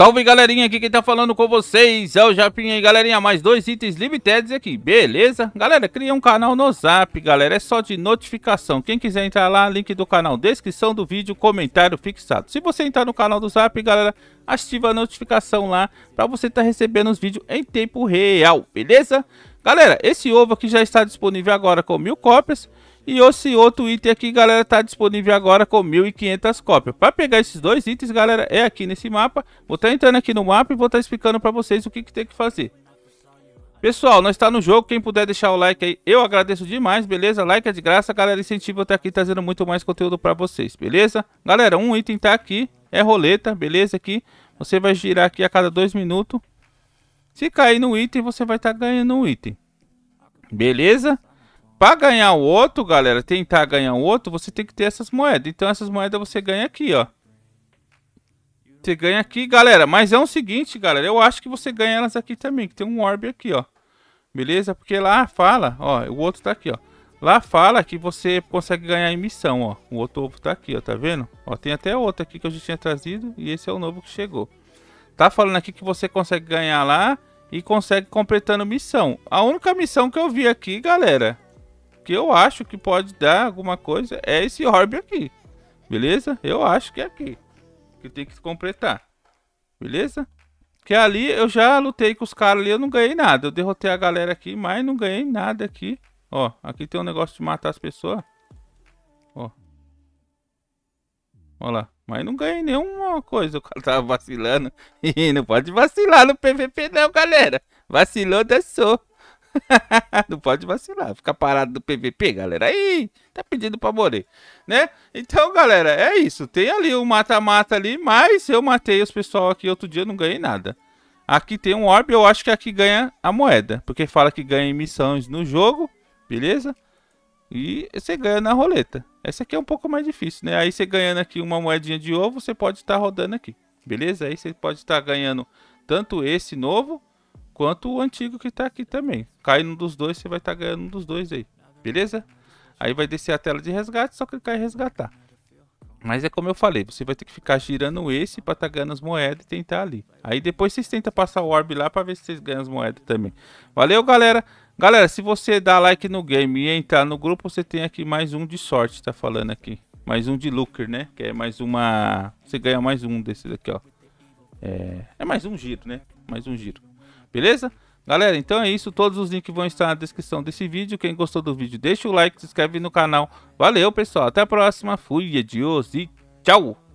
Salve galerinha, aqui quem tá falando com vocês é o Japinha aí galerinha, mais dois itens limitados aqui, beleza? Galera, cria um canal no Zap, galera, é só de notificação, quem quiser entrar lá, link do canal, descrição do vídeo, comentário fixado. Se você entrar no canal do Zap, galera, ativa a notificação lá pra você tá recebendo os vídeos em tempo real, beleza? Galera, esse ovo aqui já está disponível agora com mil cópias. E esse outro item aqui, galera, está disponível agora com 1.500 cópias. Para pegar esses dois itens, galera, é aqui nesse mapa. Vou estar tá entrando aqui no mapa e vou estar tá explicando para vocês o que, que tem que fazer. Pessoal, nós está no jogo, quem puder deixar o like aí, eu agradeço demais, beleza? Like é de graça, galera, incentivo eu estar aqui trazendo muito mais conteúdo para vocês, beleza? Galera, um item tá aqui, é roleta, beleza? Aqui, você vai girar aqui a cada dois minutos. Se cair no item, você vai estar tá ganhando um item. Beleza? Para ganhar o outro, galera, tentar ganhar o outro, você tem que ter essas moedas. Então essas moedas você ganha aqui, ó. Você ganha aqui, galera. Mas é o seguinte, galera. Eu acho que você ganha elas aqui também. Que tem um orb aqui, ó. Beleza? Porque lá fala, ó. O outro tá aqui, ó. Lá fala que você consegue ganhar em missão, ó. O outro ovo tá aqui, ó. Tá vendo? Ó, tem até outro aqui que eu já tinha trazido. E esse é o novo que chegou. Tá falando aqui que você consegue ganhar lá e consegue completando missão. A única missão que eu vi aqui, galera, que eu acho que pode dar alguma coisa é esse orbe aqui. Beleza? Eu acho que é aqui que tem que completar. Beleza? Que ali eu já lutei com os caras ali, eu não ganhei nada. Eu derrotei a galera aqui, mas não ganhei nada aqui. Ó, aqui tem um negócio de matar as pessoas. Ó. Ó lá. Mas não ganhei nenhuma coisa. O cara tava vacilando. E não pode vacilar no PVP, não, galera. Vacilou, dançou. não pode vacilar. Ficar parado do PVP, galera. Aí, tá pedindo pra morrer, né? Então, galera, é isso. Tem ali o mata-mata ali, mas eu matei os pessoal aqui outro dia, não ganhei nada. Aqui tem um orbe, eu acho que é aqui ganha a moeda. Porque fala que ganha missões no jogo, beleza? E você ganha na roleta. Essa aqui é um pouco mais difícil, né? Aí você ganhando aqui uma moedinha de ovo, você pode estar rodando aqui, beleza? Aí você pode estar ganhando tanto esse novo, quanto o antigo que está aqui também. Cai um dos dois, você vai estar ganhando um dos dois aí, beleza? Aí vai descer a tela de resgate, só clicar em resgatar. Mas é como eu falei, você vai ter que ficar girando esse para estar tá ganhando as moedas e tentar ali. Aí depois vocês tentam passar o orb lá para ver se vocês ganham as moedas também. Valeu, galera! Galera, se você dá like no game e entrar no grupo, você tem aqui mais um de sorte, tá falando aqui. Mais um de looker, né? Que é mais uma... Você ganha mais um desses aqui, ó. É, é mais um giro, né? Mais um giro. Beleza? Galera, então é isso. Todos os links vão estar na descrição desse vídeo. Quem gostou do vídeo, deixa o like, se inscreve no canal. Valeu, pessoal. Até a próxima. Fui, adiós e tchau!